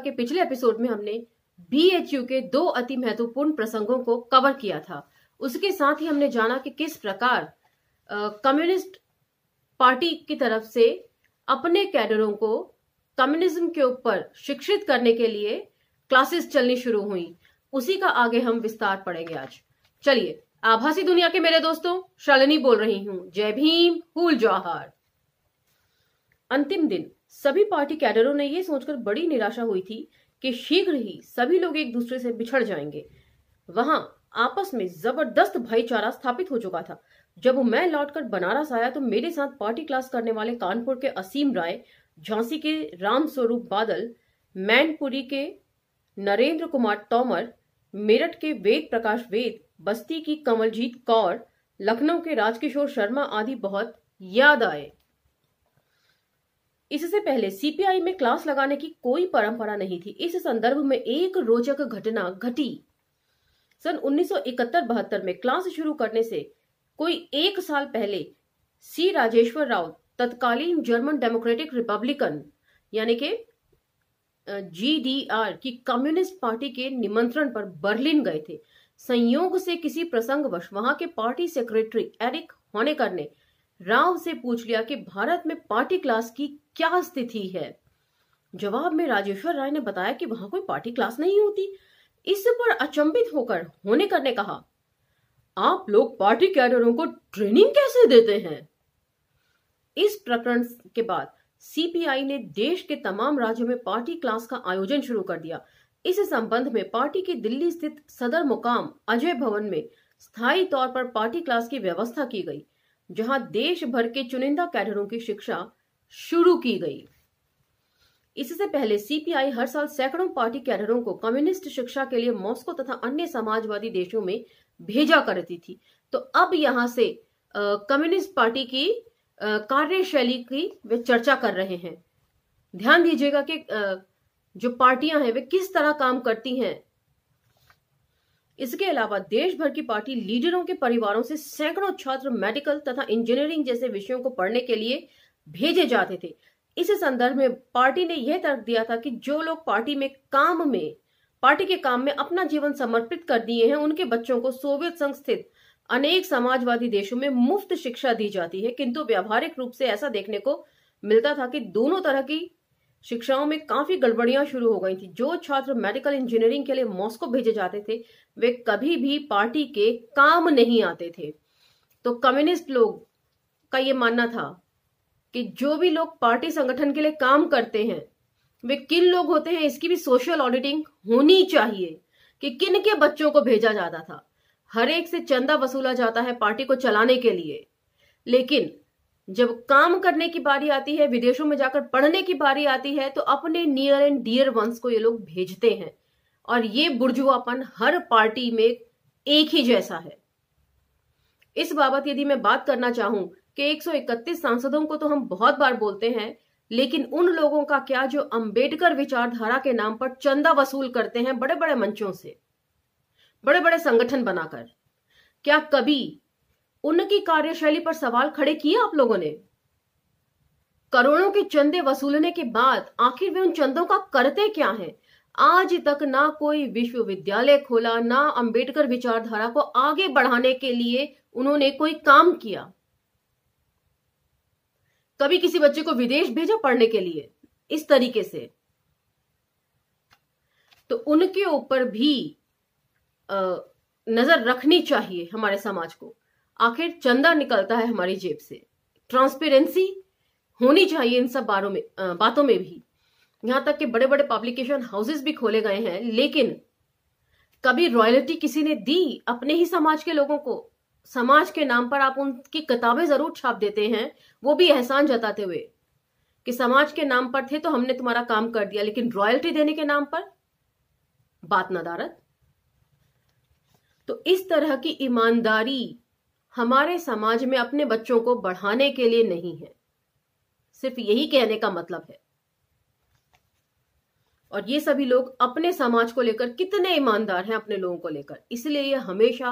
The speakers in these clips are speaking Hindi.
होगा कि पिछले एपिसोड में हमने बीएचयू के दो अति महत्वपूर्ण प्रसंगों को कवर किया था उसके साथ ही हमने जाना कि किस प्रकार कम्युनिस्ट पार्टी की तरफ से अपने कैडरों को कम्युनिज्म के ऊपर शिक्षित करने के लिए क्लासेस चलनी शुरू हुई उसी का आगे हम विस्तार पढ़ेंगे आज चलिए आभासी दुनिया के मेरे दोस्तों शालिनी बोल रही हूं जय भीम हुल जवाहर अंतिम दिन सभी पार्टी कैडरों ने यह सोचकर बड़ी निराशा हुई थी कि शीघ्र ही सभी लोग एक दूसरे से बिछड़ जाएंगे वहां आपस में जबरदस्त भाईचारा स्थापित हो चुका था जब मैं लौटकर बनारस आया तो मेरे साथ पार्टी क्लास करने वाले कानपुर के असीम राय झांसी के राम स्वरूप बादल मैनपुरी के नरेंद्र कुमार तोमर मेरठ के वेद प्रकाश वेद बस्ती की कमलजीत कौर लखनऊ के राजकिशोर शर्मा आदि बहुत याद आए इससे पहले सीपीआई में क्लास लगाने की कोई परंपरा नहीं थी इस संदर्भ में एक रोचक घटना घटी सन 1971-72 में क्लास शुरू करने से कोई एक साल पहले सी राजेश्वर राव तत्कालीन जर्मन डेमोक्रेटिक रिपब्लिकन यानी के जीडीआर की कम्युनिस्ट पार्टी के निमंत्रण पर बर्लिन गए थे संयोग से किसी प्रसंगवश वहां के पार्टी सेक्रेटरी एरिक होनेकर ने राव से पूछ लिया कि भारत में पार्टी क्लास की क्या स्थिति है जवाब में राजेश्वर राय ने बताया कि वहां कोई पार्टी क्लास नहीं होती इस पर अचंभित होकर होने कर ने कहा आप लोग पार्टी कैडरों को ट्रेनिंग कैसे देते हैं इस प्रकरण के बाद सीपीआई ने देश के तमाम राज्यों में पार्टी क्लास का आयोजन शुरू कर दिया इस संबंध में पार्टी के दिल्ली स्थित सदर मुकाम अजय भवन में स्थायी तौर पर पार्टी क्लास की व्यवस्था की गई जहां देश भर के चुनिंदा कैडरों की शिक्षा शुरू की गई इससे पहले सीपीआई हर साल सैकड़ों पार्टी कैडरों को कम्युनिस्ट शिक्षा के लिए मॉस्को तथा अन्य समाजवादी देशों में भेजा करती थी तो अब यहां से कम्युनिस्ट पार्टी की कार्यशैली की वे चर्चा कर रहे हैं ध्यान दीजिएगा कि आ, जो पार्टियां हैं वे किस तरह काम करती हैं इसके अलावा देश भर की पार्टी लीडरों के परिवारों से सैकड़ों छात्र मेडिकल तथा इंजीनियरिंग जैसे विषयों को पढ़ने के लिए भेजे जाते थे इस संदर्भ में पार्टी ने यह तर्क दिया था कि जो लोग पार्टी में काम में पार्टी के काम में अपना जीवन समर्पित कर दिए हैं उनके बच्चों को सोवियत संघ स्थित अनेक समाजवादी देशों में मुफ्त शिक्षा दी जाती है किंतु व्यावहारिक रूप से ऐसा देखने को मिलता था कि दोनों तरह की शिक्षाओं में काफी गड़बड़ियां शुरू हो गई थी जो छात्र मेडिकल इंजीनियरिंग के लिए मॉस्को भेजे जाते थे वे कभी भी पार्टी के काम नहीं आते थे तो कम्युनिस्ट लोग का ये मानना था कि जो भी लोग पार्टी संगठन के लिए काम करते हैं वे किन लोग होते हैं इसकी भी सोशल ऑडिटिंग होनी चाहिए कि किन के बच्चों को भेजा जाता था हर एक से चंदा वसूला जाता है पार्टी को चलाने के लिए लेकिन जब काम करने की बारी आती है विदेशों में जाकर पढ़ने की बारी आती है तो अपने नियर एंड डियर वंस को ये लोग भेजते हैं और ये बुर्जुआपन हर पार्टी में एक ही जैसा है इस बाबत यदि मैं बात करना चाहूं कि 131 सांसदों को तो हम बहुत बार बोलते हैं लेकिन उन लोगों का क्या जो अंबेडकर विचारधारा के नाम पर चंदा वसूल करते हैं बड़े बड़े मंचों से बड़े बड़े संगठन बनाकर क्या कभी उनकी कार्यशैली पर सवाल खड़े किए आप लोगों ने करोड़ों के चंदे वसूलने के बाद आखिर वे उन चंदों का करते क्या है आज तक ना कोई विश्वविद्यालय खोला ना अंबेडकर विचारधारा को आगे बढ़ाने के लिए उन्होंने कोई काम किया कभी किसी बच्चे को विदेश भेजो पढ़ने के लिए इस तरीके से तो उनके ऊपर भी नजर रखनी चाहिए हमारे समाज को आखिर चंदा निकलता है हमारी जेब से ट्रांसपेरेंसी होनी चाहिए इन सब बारों में आ, बातों में भी यहां तक कि बड़े बड़े पब्लिकेशन हाउसेस भी खोले गए हैं लेकिन कभी रॉयल्टी किसी ने दी अपने ही समाज के लोगों को समाज के नाम पर आप उनकी किताबें जरूर छाप देते हैं वो भी एहसान जताते हुए कि समाज के नाम पर थे तो हमने तुम्हारा काम कर दिया लेकिन रॉयल्टी देने के नाम पर बात नदारत तो इस तरह की ईमानदारी हमारे समाज में अपने बच्चों को बढ़ाने के लिए नहीं है सिर्फ यही कहने का मतलब है और ये सभी लोग अपने समाज को लेकर कितने ईमानदार हैं अपने लोगों को लेकर इसलिए ये हमेशा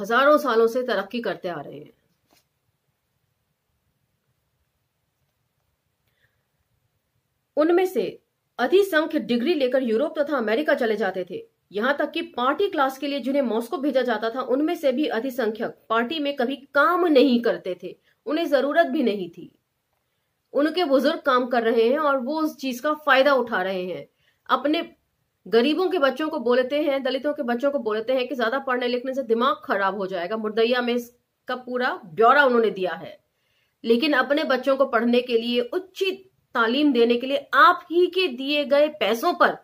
हजारों सालों से तरक्की करते आ रहे हैं उनमें से अधिसंख्य डिग्री लेकर यूरोप तथा अमेरिका चले जाते थे यहां तक कि पार्टी क्लास के लिए जिन्हें मॉस्को भेजा जाता था उनमें से भी अधिसंख्यक पार्टी में कभी काम नहीं करते थे उन्हें जरूरत भी नहीं थी उनके बुजुर्ग काम कर रहे हैं और वो उस चीज का फायदा उठा रहे हैं अपने गरीबों के बच्चों को बोलते हैं दलितों के बच्चों को बोलते हैं कि ज्यादा पढ़ने लिखने से दिमाग खराब हो जाएगा मुर्दैया में इसका पूरा ब्यौरा उन्होंने दिया है लेकिन अपने बच्चों को पढ़ने के लिए उचित तालीम देने के लिए आप ही के दिए गए पैसों पर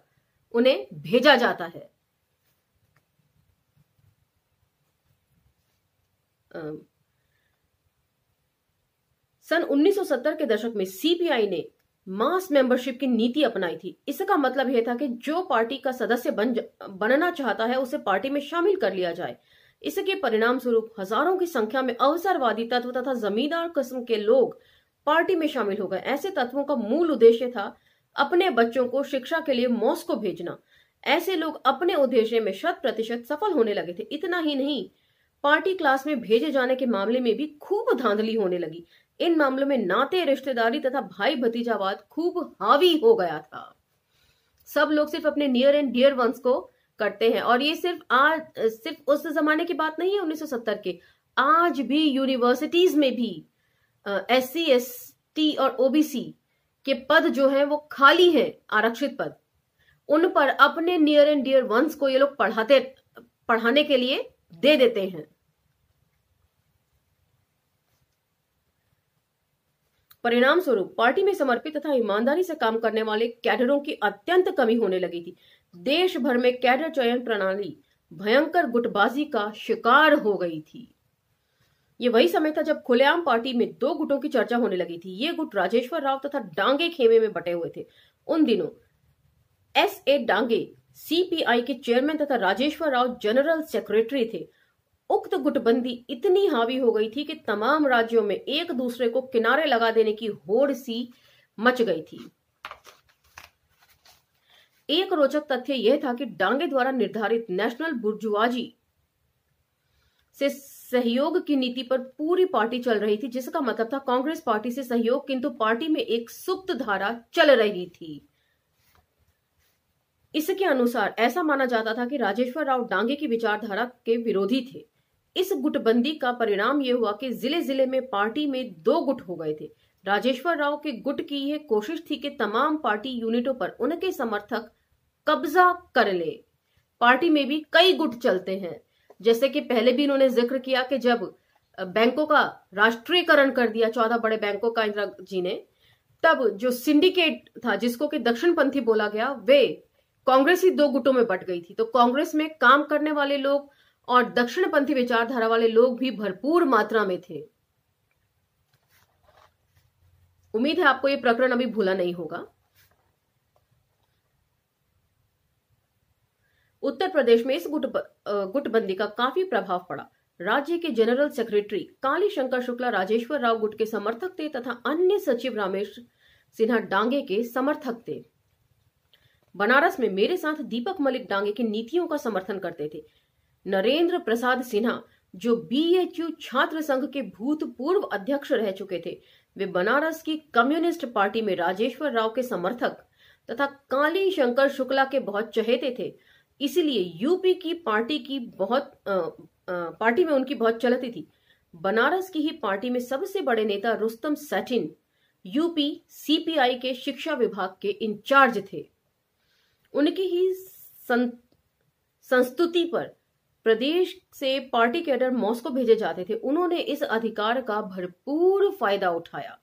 उन्हें भेजा जाता है सन 1970 के दशक में सीपीआई ने मास मेंबरशिप की नीति अपनाई थी इसका मतलब यह था कि जो पार्टी का सदस्य बन बनना चाहता है उसे पार्टी में शामिल कर लिया जाए इसके परिणाम स्वरूप हजारों की संख्या में अवसरवादी तत्व तथा जमींदार किस्म के लोग पार्टी में शामिल हो गए ऐसे तत्वों का मूल उद्देश्य था अपने बच्चों को शिक्षा के लिए मॉस्को भेजना ऐसे लोग अपने उद्देश्य में शत प्रतिशत सफल होने लगे थे इतना ही नहीं पार्टी क्लास में भेजे जाने के मामले में भी खूब धांधली होने लगी इन मामलों में नाते रिश्तेदारी तथा भाई भतीजावाद खूब हावी हो गया था सब लोग सिर्फ अपने नियर एंड डियर वंस को करते हैं और ये सिर्फ आज सिर्फ उस जमाने की बात नहीं है 1970 के आज भी यूनिवर्सिटीज में भी एस सी एस टी और ओबीसी के पद जो है वो खाली है आरक्षित पद उन पर अपने नियर एंड डियर वंस को ये लोग पढ़ाते पढ़ाने के लिए दे देते हैं परिणाम स्वरूप पार्टी में समर्पित तथा ईमानदारी से काम करने वाले कैडरों की अत्यंत कमी होने लगी थी देश भर में कैडर चयन प्रणाली भयंकर गुटबाजी का शिकार हो गई थी ये वही समय था जब खुलेआम पार्टी में दो गुटों की चर्चा होने लगी थी ये गुट राजेश्वर राव तथा डांगे खेमे में बटे हुए थे उन दिनों एस ए डांगे सीपीआई के चेयरमैन तथा राजेश्वर राव जनरल सेक्रेटरी थे उक्त गुटबंदी इतनी हावी हो गई थी कि तमाम राज्यों में एक दूसरे को किनारे लगा देने की होड़ सी मच गई थी एक रोचक तथ्य यह था कि डांगे द्वारा निर्धारित नेशनल बुर्जुआजी से सहयोग की नीति पर पूरी पार्टी चल रही थी जिसका मतलब था कांग्रेस पार्टी से सहयोग किंतु पार्टी में एक सुप्त धारा चल रही थी इसके अनुसार ऐसा माना जाता था कि राजेश्वर राव डांगे की विचारधारा के विरोधी थे इस गुटबंदी का परिणाम ये हुआ कि जिले जिले में पार्टी में दो गुट हो गए थे राजेश्वर राव के गुट की यह कोशिश थी कि तमाम पार्टी यूनिटों पर उनके समर्थक कब्जा कर ले पार्टी में भी कई गुट चलते हैं जैसे कि पहले भी इन्होंने जिक्र किया कि जब बैंकों का राष्ट्रीयकरण कर दिया चौदह बड़े बैंकों का इंदिरा जी ने तब जो सिंडिकेट था जिसको कि दक्षिणपंथी बोला गया वे कांग्रेस ही दो गुटों में बट गई थी तो कांग्रेस में काम करने वाले लोग और दक्षिणपंथी विचारधारा वाले लोग भी भरपूर मात्रा में थे उम्मीद है आपको यह प्रकरण अभी भूला नहीं होगा उत्तर प्रदेश में इस गुट गुटबंदी का काफी प्रभाव पड़ा राज्य के जनरल सेक्रेटरी काली शंकर शुक्ला राजेश्वर राव गुट के समर्थक थे तथा अन्य सचिव रामेश सिन्हा डांगे के समर्थक थे बनारस में मेरे साथ दीपक मलिक डांगे की नीतियों का समर्थन करते थे नरेंद्र प्रसाद सिन्हा जो बीएचयू छात्र संघ के भूतपूर्व अध्यक्ष रह चुके थे वे बनारस की कम्युनिस्ट पार्टी में राजेश्वर राव के समर्थक तथा काली शंकर शुक्ला के बहुत चहेते थे इसलिए यूपी की पार्टी की बहुत आ, आ, पार्टी में उनकी बहुत चलती थी बनारस की ही पार्टी में सबसे बड़े नेता रुस्तम सेठिन यूपी सीपीआई के शिक्षा विभाग के इंचार्ज थे उनकी ही संस्तुति पर प्रदेश से पार्टी कैडर मॉस्को भेजे जाते थे उन्होंने इस अधिकार का भरपूर फायदा उठाया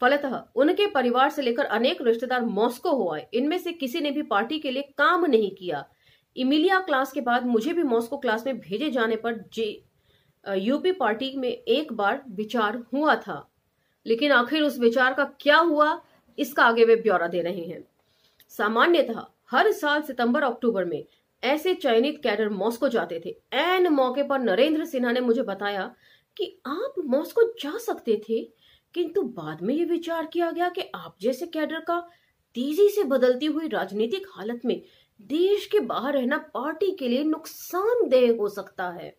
फलतः उनके परिवार से लेकर अनेक रिश्तेदार मॉस्को हो आए इनमें से किसी ने भी पार्टी के लिए काम नहीं किया इमिलिया क्लास के बाद मुझे भी मॉस्को क्लास में भेजे जाने पर जे यूपी पार्टी में एक बार विचार हुआ था लेकिन आखिर उस विचार का क्या हुआ इसका आगे वे ब्यौरा दे रहे हैं सामान्यतः हर साल सितंबर अक्टूबर में ऐसे चयनित कैडर मॉस्को जाते थे एन मौके पर नरेंद्र सिन्हा ने मुझे बताया कि आप मॉस्को जा सकते थे किंतु बाद में यह विचार किया गया कि आप जैसे कैडर का तेजी से बदलती हुई राजनीतिक हालत में देश के बाहर रहना पार्टी के लिए नुकसानदेह हो सकता है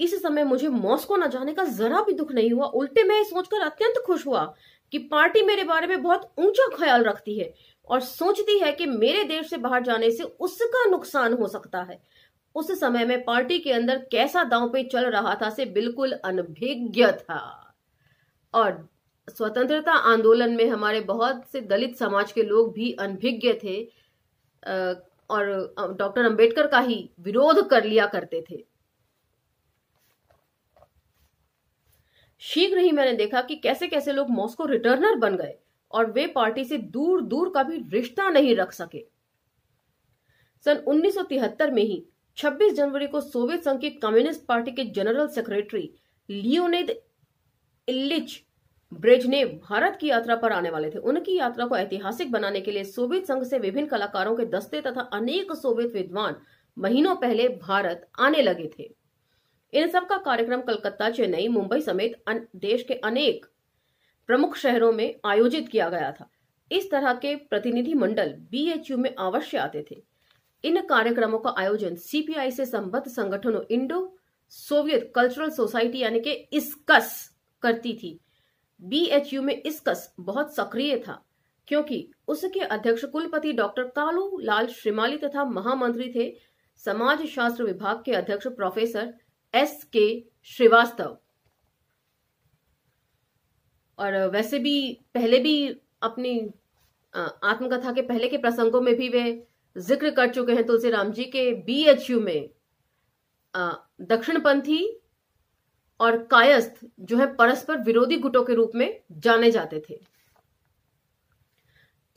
इस समय मुझे मॉस्को न जाने का जरा भी दुख नहीं हुआ उल्टे मैं सोचकर अत्यंत खुश हुआ कि पार्टी मेरे बारे में बहुत ऊंचा ख्याल रखती है और सोचती है कि मेरे देश से बाहर जाने से उसका नुकसान हो सकता है उस समय में पार्टी के अंदर कैसा दांव पे चल रहा था से बिल्कुल अनभिज्ञ था और स्वतंत्रता आंदोलन में हमारे बहुत से दलित समाज के लोग भी अनभिज्ञ थे और डॉक्टर अंबेडकर का ही विरोध कर लिया करते थे शीघ्र ही मैंने देखा कि कैसे कैसे लोग मॉस्को रिटर्नर बन गए और वे पार्टी से दूर दूर का भी रिश्ता नहीं रख सके सन 1973 में ही 26 जनवरी को सोवियत संघ की कम्युनिस्ट पार्टी के जनरल सेक्रेटरी लियोनिद इलिच ने भारत की यात्रा पर आने वाले थे उनकी यात्रा को ऐतिहासिक बनाने के लिए सोवियत संघ से विभिन्न कलाकारों के दस्ते तथा अनेक सोवियत विद्वान महीनों पहले भारत आने लगे थे इन सब का कार्यक्रम कलकत्ता चेन्नई मुंबई समेत देश के अनेक प्रमुख शहरों में आयोजित किया गया था इस तरह के प्रतिनिधि मंडल बीएचयू में अवश्य आते थे इन कार्यक्रमों का आयोजन सीपीआई से संबद्ध संगठनों इंडो सोवियत कल्चरल सोसाइटी यानी कि इसकस करती थी बीएचयू में इसकस बहुत सक्रिय था क्योंकि उसके अध्यक्ष कुलपति डॉक्टर कालू लाल श्रीमाली तथा महामंत्री थे समाज शास्त्र विभाग के अध्यक्ष प्रोफेसर एस के श्रीवास्तव और वैसे भी पहले भी अपनी आत्मकथा के पहले के प्रसंगों में भी वे जिक्र कर चुके हैं तुलसी राम जी के बी यू में दक्षिणपंथी और कायस्थ जो है परस्पर विरोधी गुटों के रूप में जाने जाते थे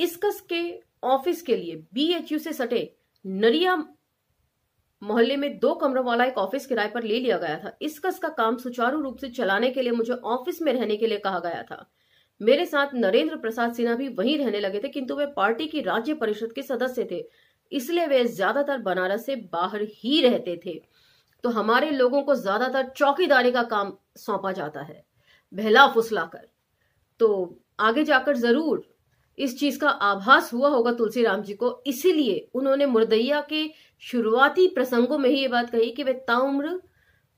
इसकस के ऑफिस के लिए बीएचयू से सटे नरिया मोहल्ले में दो कमरों वाला एक ऑफिस किराए पर ले लिया गया था इस कस का काम सुचारू रूप से चलाने के लिए मुझे ऑफिस में रहने के लिए कहा गया था मेरे साथ नरेंद्र प्रसाद सिन्हा भी वहीं रहने लगे थे किंतु वे पार्टी की राज्य परिषद के सदस्य थे इसलिए वे ज्यादातर बनारस से बाहर ही रहते थे तो हमारे लोगों को ज्यादातर चौकीदारी का काम सौंपा जाता है बहला फुसला कर तो आगे जाकर जरूर इस चीज का आभास हुआ होगा तुलसीराम जी को इसीलिए उन्होंने मुर्दैया के शुरुआती प्रसंगों में ही ये बात कही कि वे ताउम्र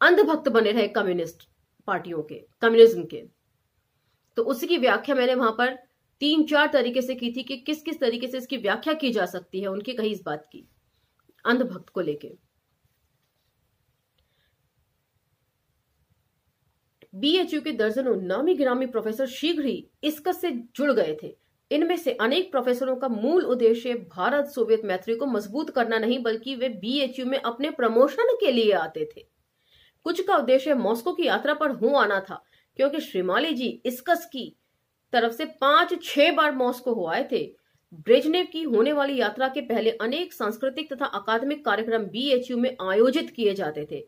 अंधभक्त बने रहे कम्युनिस्ट पार्टियों के कम्युनिज्म के तो उसकी व्याख्या मैंने वहां पर तीन चार तरीके से की थी कि किस किस तरीके से इसकी व्याख्या की जा सकती है उनकी कही इस बात की अंधभक्त को लेके बीएचयू के दर्जनों नामी ग्रामी प्रोफेसर शीघ्र ही इसका से जुड़ गए थे इनमें से अनेक प्रोफेसरों का मूल उद्देश्य भारत सोवियत मैत्री को मजबूत करना नहीं बल्कि वे बीएचयू में अपने प्रमोशन के लिए आते थे कुछ का उद्देश्य मॉस्को की यात्रा पर हो आना था क्योंकि श्रीमाली जी इसकस की तरफ से पांच छह बार मॉस्को हो आए थे ब्रेजनेव की होने वाली यात्रा के पहले अनेक सांस्कृतिक तथा अकादमिक कार्यक्रम बीएचयू में आयोजित किए जाते थे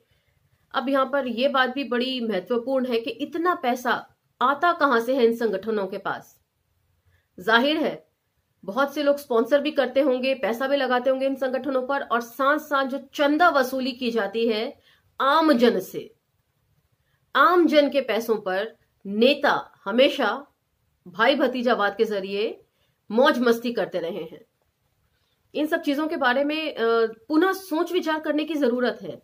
अब यहाँ पर यह बात भी बड़ी महत्वपूर्ण है कि इतना पैसा आता कहाँ से है इन संगठनों के पास जाहिर है बहुत से लोग स्पॉन्सर भी करते होंगे पैसा भी लगाते होंगे इन संगठनों पर और साथ साथ जो चंदा वसूली की जाती है आम जन से आम जन के पैसों पर नेता हमेशा भाई भतीजावाद के जरिए मौज मस्ती करते रहे हैं इन सब चीजों के बारे में पुनः सोच विचार करने की जरूरत है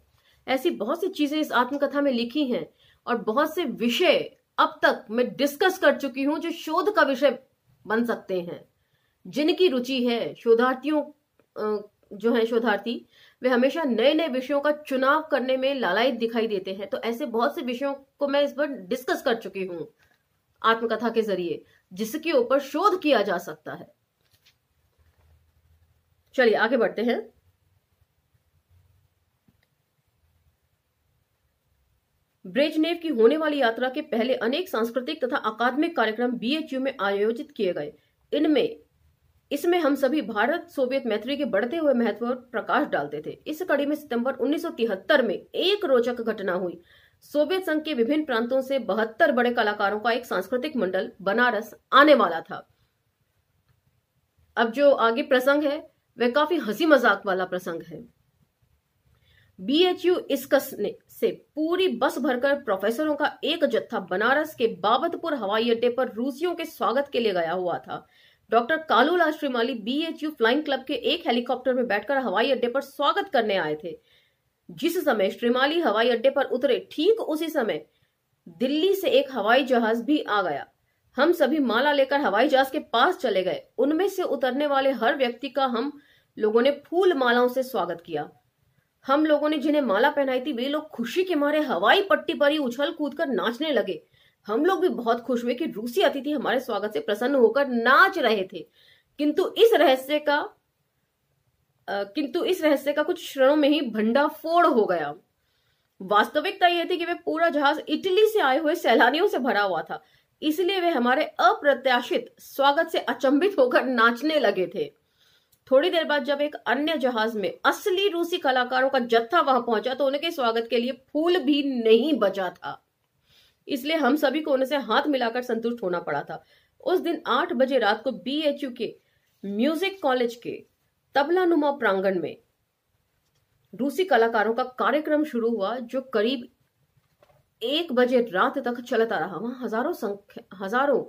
ऐसी बहुत सी चीजें इस आत्मकथा में लिखी हैं और बहुत से विषय अब तक मैं डिस्कस कर चुकी हूं जो शोध का विषय बन सकते हैं जिनकी रुचि है शोधार्थियों जो है शोधार्थी वे हमेशा नए नए विषयों का चुनाव करने में लालायित दिखाई देते हैं तो ऐसे बहुत से विषयों को मैं इस पर डिस्कस कर चुकी हूं आत्मकथा के जरिए जिसके ऊपर शोध किया जा सकता है चलिए आगे बढ़ते हैं ब्रेजनेव की होने वाली यात्रा के पहले अनेक सांस्कृतिक तथा अकादमिक कार्यक्रम बीएचयू में आयोजित किए गए इनमें इसमें हम सभी भारत सोवियत मैत्री के बढ़ते हुए महत्व पर प्रकाश डालते थे इस कड़ी में सितंबर 1973 में एक रोचक घटना हुई सोवियत संघ के विभिन्न प्रांतों से बहत्तर बड़े कलाकारों का एक सांस्कृतिक मंडल बनारस आने वाला था अब जो आगे प्रसंग है वह काफी हंसी मजाक वाला प्रसंग है बीएचयू इसकस ने से पूरी बस भरकर प्रोफेसरों का एक जत्था बनारस के बाबतपुर हवाई अड्डे पर रूसियों के स्वागत के लिए गया हुआ था doctor Kalulal Shrimali BHU flying club के एक हेलीकॉप्टर में बैठकर हवाई अड्डे पर स्वागत करने आए थे जिस समय श्रीमाली हवाई अड्डे पर उतरे ठीक उसी समय दिल्ली से एक हवाई जहाज भी आ गया हम सभी माला लेकर हवाई जहाज के पास चले गए उनमें से उतरने वाले हर व्यक्ति का हम लोगों ने फूल मालाओं से स्वागत किया हम लोगों ने जिन्हें माला पहनाई थी वे लोग खुशी के मारे हवाई पट्टी पर ही उछल कूद कर नाचने लगे हम लोग भी बहुत खुश हुए कि रूसी अतिथि हमारे स्वागत से प्रसन्न होकर नाच रहे थे किंतु इस रहस्य का किंतु इस रहस्य का कुछ क्षणों में ही भंडाफोड़ हो गया वास्तविकता यह थी कि वे पूरा जहाज इटली से आए हुए सैलानियों से भरा हुआ था इसलिए वे हमारे अप्रत्याशित स्वागत से अचंभित होकर नाचने लगे थे थोड़ी देर बाद जब एक अन्य जहाज में असली रूसी कलाकारों का जत्था वहां पहुंचा तो उनके स्वागत के लिए फूल भी नहीं बचा था इसलिए हम सभी को उनसे हाथ मिलाकर संतुष्ट होना पड़ा था उस दिन आठ बजे रात को बीएचयू के म्यूजिक कॉलेज के तबला नुमा प्रांगण में रूसी कलाकारों का कार्यक्रम शुरू हुआ जो करीब एक बजे रात तक चलता रहा वहां हजारों संख्या हजारों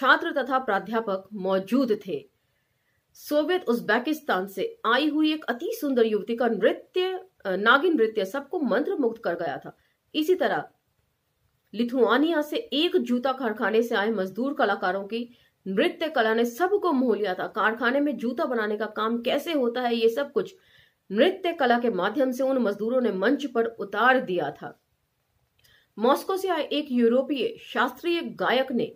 छात्र तथा प्राध्यापक मौजूद थे सोवियत उज्बेकिस्तान से आई हुई एक अति सुंदर युवती का नृत्य नागिन नृत्य सबको मंत्र मुक्त कर गया था इसी तरह लिथुआनिया से एक जूता कारखाने से आए मजदूर कलाकारों की नृत्य कला ने सबको मोह लिया था कारखाने में जूता बनाने का काम कैसे होता है ये सब कुछ नृत्य कला के माध्यम से उन मजदूरों ने मंच पर उतार दिया था मॉस्को से आए एक यूरोपीय शास्त्रीय गायक ने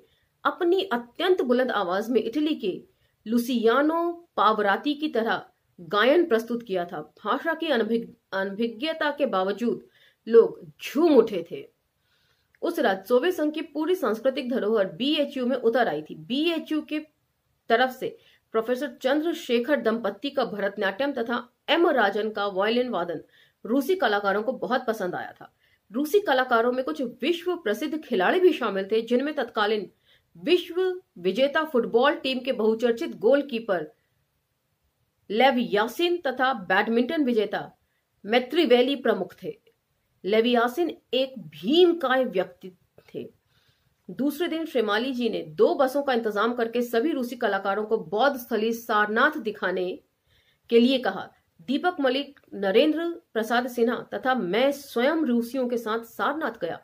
अपनी अत्यंत बुलंद आवाज में इटली के लुसियानो पावराती की तरह गायन प्रस्तुत किया था भाषा की अनभिज्ञता के बावजूद लोग झूम उठे थे उस रात सोवियत संघ की पूरी सांस्कृतिक धरोहर बीएचयू में उतर आई थी बीएचयू के तरफ से प्रोफेसर चंद्रशेखर दंपत्ति का भरतनाट्यम तथा एम राजन का वायलिन वादन रूसी कलाकारों को बहुत पसंद आया था रूसी कलाकारों में कुछ विश्व प्रसिद्ध खिलाड़ी भी शामिल थे जिनमें तत्कालीन विश्व विजेता फुटबॉल टीम के बहुचर्चित गोलकीपर लेव यासिन तथा बैडमिंटन विजेता मैत्रीवेली प्रमुख थे लेव यासिन एक भीमकाय व्यक्ति थे दूसरे दिन श्रीमाली जी ने दो बसों का इंतजाम करके सभी रूसी कलाकारों को बौद्ध स्थली सारनाथ दिखाने के लिए कहा दीपक मलिक नरेंद्र प्रसाद सिन्हा तथा मैं स्वयं रूसियों के साथ सारनाथ गया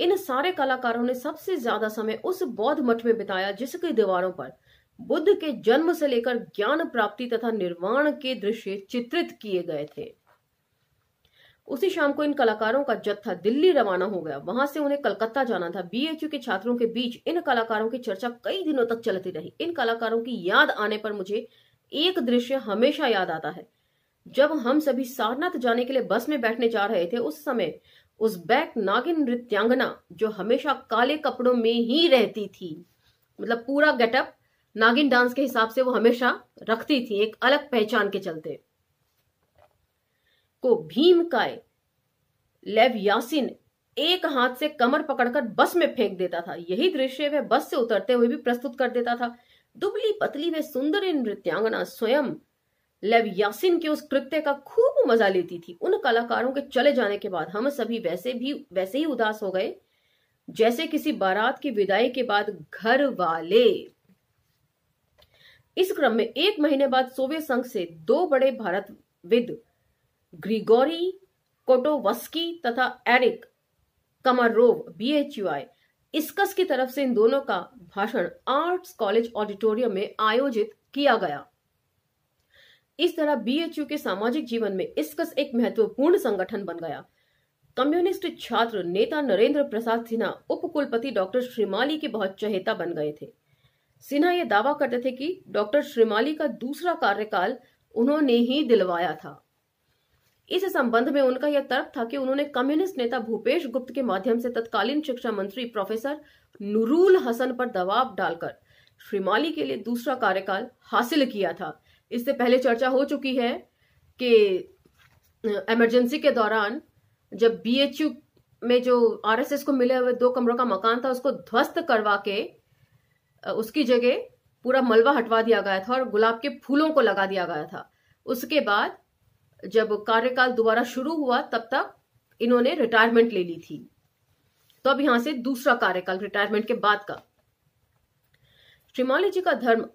इन सारे कलाकारों ने सबसे ज्यादा समय उस बौद्ध मठ में बिताया जिसकी दीवारों पर बुद्ध के जन्म से लेकर ज्ञान प्राप्ति तथा निर्वाण के दृश्य चित्रित किए गए थे उसी शाम को इन कलाकारों का जत्था दिल्ली रवाना हो गया वहां से उन्हें कलकत्ता जाना था बीएचयू के छात्रों के बीच इन कलाकारों की चर्चा कई दिनों तक चलती रही इन कलाकारों की याद आने पर मुझे एक दृश्य हमेशा याद आता है जब हम सभी सारनाथ जाने के लिए बस में बैठने जा रहे थे उस समय उस बैक नागिन नृत्यांगना जो हमेशा काले कपड़ों में ही रहती थी मतलब पूरा गेटअप नागिन डांस के हिसाब से वो हमेशा रखती थी एक अलग पहचान के चलते को भीम काय लेव यासिन एक हाथ से कमर पकड़कर बस में फेंक देता था यही दृश्य वह बस से उतरते हुए भी प्रस्तुत कर देता था दुबली पतली वे सुंदर नृत्यांगना स्वयं लेव यासिन के उस कृत्य का खूब मजा लेती थी उन कलाकारों के चले जाने के बाद हम सभी वैसे भी वैसे ही उदास हो गए जैसे किसी बारात की विदाई के बाद घर वाले इस क्रम में एक महीने बाद सोवियत संघ से दो बड़े भारतविद ग्रिगोरी कोटोवस्की तथा एरिक कमारोव बीएचयूआई इसकस की तरफ से इन दोनों का भाषण आर्ट्स कॉलेज ऑडिटोरियम में आयोजित किया गया इस तरह बीएचयू के सामाजिक जीवन में इसकस एक महत्वपूर्ण संगठन बन गया कम्युनिस्ट छात्र नेता नरेंद्र प्रसाद सिन्हा उप कुलपति डॉक्टर श्रीमाली के बहुत चहेता बन गए थे सिन्हा यह दावा करते थे कि डॉक्टर श्रीमाली का दूसरा कार्यकाल उन्होंने ही दिलवाया था इस संबंध में उनका यह तर्क था कि उन्होंने कम्युनिस्ट नेता भूपेश गुप्त के माध्यम से तत्कालीन शिक्षा मंत्री प्रोफेसर नुरूल हसन पर दबाव डालकर श्रीमाली के लिए दूसरा कार्यकाल हासिल किया था इससे पहले चर्चा हो चुकी है कि इमरजेंसी के दौरान जब बीएचयू में जो आरएसएस को मिले हुए दो कमरों का मकान था उसको ध्वस्त करवा के उसकी जगह पूरा मलबा हटवा दिया गया था और गुलाब के फूलों को लगा दिया गया था उसके बाद जब कार्यकाल दोबारा शुरू हुआ तब तक इन्होंने रिटायरमेंट ले ली थी तो अब यहां से दूसरा कार्यकाल रिटायरमेंट के बाद का श्रीमाली जी का धर्म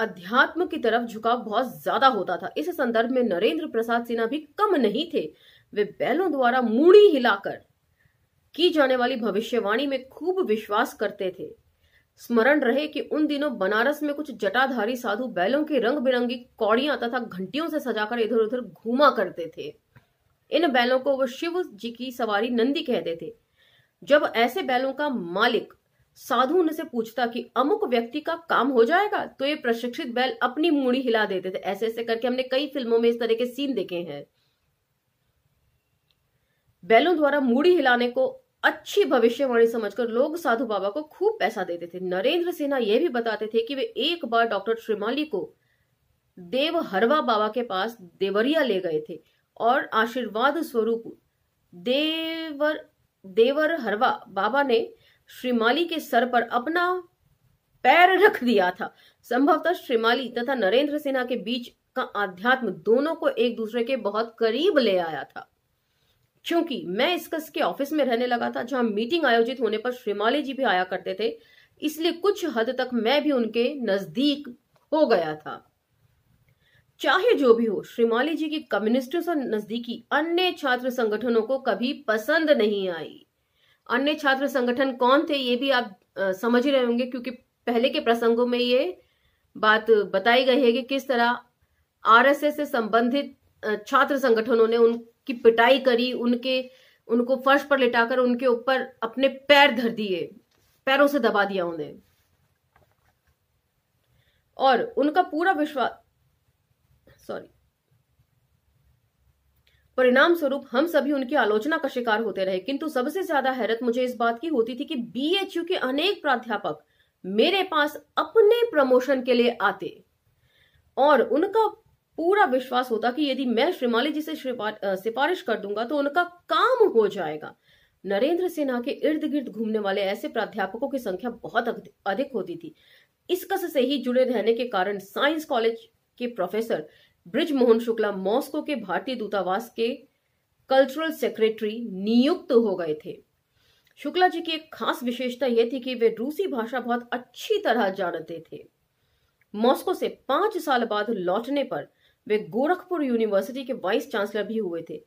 अध्यात्म की तरफ झुकाव बहुत ज्यादा होता था इस संदर्भ में नरेंद्र प्रसाद सिन्हा भी कम नहीं थे वे बैलों द्वारा मूड़ी हिलाकर की जाने वाली भविष्यवाणी में खूब विश्वास करते थे स्मरण रहे कि उन दिनों बनारस में कुछ जटाधारी साधु बैलों की रंग बिरंगी कौड़ियां तथा घंटियों से सजाकर इधर उधर घूमा करते थे इन बैलों को वो शिव जी की सवारी नंदी कहते थे जब ऐसे बैलों का मालिक साधु उनसे पूछता कि अमुक व्यक्ति का काम हो जाएगा तो ये प्रशिक्षित बैल अपनी मुड़ी हिला देते थे ऐसे ऐसे करके हमने कई फिल्मों में इस तरह के सीन देखे हैं बैलों द्वारा मुड़ी हिलाने को अच्छी भविष्यवाणी समझकर लोग साधु बाबा को खूब पैसा देते थे नरेंद्र सिन्हा यह भी बताते थे कि वे एक बार डॉक्टर श्रीमाली को देव हरवा बाबा के पास देवरिया ले गए थे और आशीर्वाद स्वरूप देवर देवर हरवा बाबा ने श्रीमाली के सर पर अपना पैर रख दिया था संभवतः श्रीमाली तथा नरेंद्र सिन्हा के बीच का आध्यात्म दोनों को एक दूसरे के बहुत करीब ले आया था क्योंकि मैं इसकस के ऑफिस में रहने लगा था जहां मीटिंग आयोजित होने पर श्रीमाली जी भी आया करते थे इसलिए कुछ हद तक मैं भी उनके नजदीक हो गया था चाहे जो भी हो श्रीमाली जी की कम्युनिस्टों से नजदीकी अन्य छात्र संगठनों को कभी पसंद नहीं आई अन्य छात्र संगठन कौन थे ये भी आप समझ ही रहे होंगे क्योंकि पहले के प्रसंगों में ये बात बताई गई है कि किस तरह आरएसएस से संबंधित छात्र संगठनों ने उनकी पिटाई करी उनके उनको फर्श पर लिटाकर उनके ऊपर अपने पैर धर दिए पैरों से दबा दिया उन्हें और उनका पूरा विश्वास सॉरी परिणाम स्वरूप हम सभी उनकी आलोचना का शिकार होते रहे किंतु सबसे ज्यादा हैरत मुझे इस बात की होती थी कि बीएचयू के अनेक प्राध्यापक मेरे पास अपने प्रमोशन के लिए आते और उनका पूरा विश्वास होता कि यदि मैं श्रीमाली जी से सिफारिश कर दूंगा तो उनका काम हो जाएगा नरेंद्र सिन्हा के इर्द गिर्द घूमने वाले ऐसे प्राध्यापकों की संख्या बहुत अधिक होती थी इस कस से ही जुड़े रहने के कारण साइंस कॉलेज के प्रोफेसर ब्रिज मोहन शुक्ला मॉस्को के भारतीय दूतावास के कल्चरल सेक्रेटरी नियुक्त तो हो गए थे शुक्ला जी की एक खास विशेषता यह थी कि वे रूसी भाषा बहुत अच्छी तरह जानते थे मॉस्को से पांच साल बाद लौटने पर वे गोरखपुर यूनिवर्सिटी के वाइस चांसलर भी हुए थे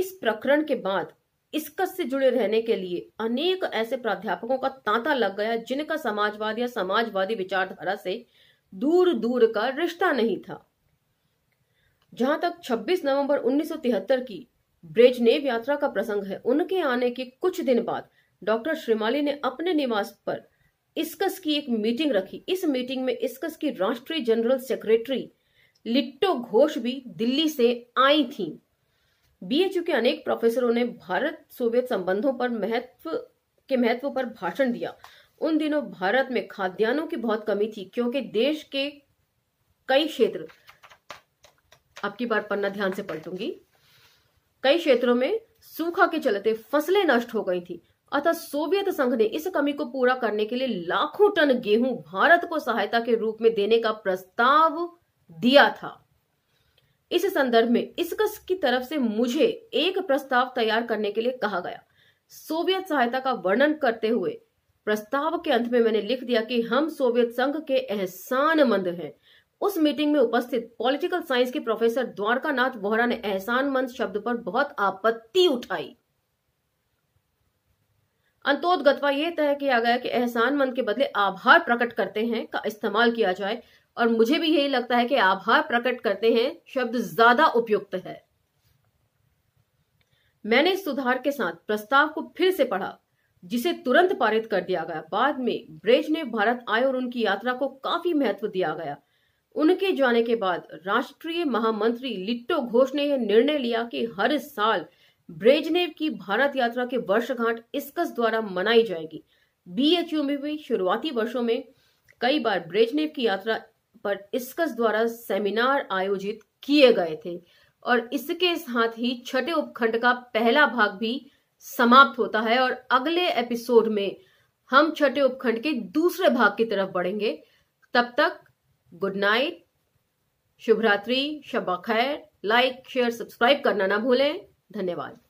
इस प्रकरण के बाद इसकस से जुड़े रहने के लिए अनेक ऐसे प्राध्यापकों का तांता लग गया जिनका समाजवाद या समाजवादी विचारधारा से दूर दूर का रिश्ता नहीं था जहां तक 26 नवंबर 1973 की ब्रेजनेव यात्रा का प्रसंग है उनके आने के कुछ दिन बाद डॉक्टर श्रीमाली ने अपने निवास पर इसकस की एक मीटिंग रखी इस मीटिंग में इसकस की राष्ट्रीय जनरल सेक्रेटरी लिट्टो घोष भी दिल्ली से आई थीं। बीएचयू के अनेक प्रोफेसरों ने भारत सोवियत संबंधों पर महत्व के महत्व पर भाषण दिया उन दिनों भारत में खाद्यान्नों की बहुत कमी थी क्योंकि देश के कई क्षेत्र अब की बार पन्ना ध्यान से पलटूंगी कई क्षेत्रों में सूखा के चलते फसलें नष्ट हो गई थी अतः सोवियत संघ ने इस कमी को पूरा करने के लिए लाखों टन गेहूं भारत को सहायता के रूप में देने का प्रस्ताव दिया था इस संदर्भ में इसकस की तरफ से मुझे एक प्रस्ताव तैयार करने के लिए कहा गया सोवियत सहायता का वर्णन करते हुए प्रस्ताव के अंत में मैंने लिख दिया कि हम सोवियत संघ के एहसान मंद हैं उस मीटिंग में उपस्थित पॉलिटिकल साइंस के प्रोफेसर द्वारकानाथ बोहरा ने एहसान मंद शब्द पर बहुत आपत्ति उठाई गतवा यह तय किया गया कि मंद के बदले आभार प्रकट करते हैं का इस्तेमाल किया जाए और मुझे भी यही लगता है कि आभार प्रकट करते हैं शब्द ज्यादा उपयुक्त है मैंने इस सुधार के साथ प्रस्ताव को फिर से पढ़ा जिसे तुरंत पारित कर दिया गया बाद में ब्रेज ने भारत आए और उनकी यात्रा को काफी महत्व दिया गया उनके जाने के बाद राष्ट्रीय महामंत्री लिट्टो घोष ने यह निर्णय लिया कि हर साल ब्रेजनेव की भारत यात्रा के वर्षगांठ इसकस द्वारा मनाई जाएगी बीएचयू में भी शुरुआती वर्षों में कई बार ब्रेजनेव की यात्रा पर इसकस द्वारा सेमिनार आयोजित किए गए थे और इसके साथ ही छठे उपखंड का पहला भाग भी समाप्त होता है और अगले एपिसोड में हम छठे उपखंड के दूसरे भाग की तरफ बढ़ेंगे तब तक गुड नाइट शुभ रात्रि शब खैर लाइक शेयर सब्सक्राइब करना ना भूलें धन्यवाद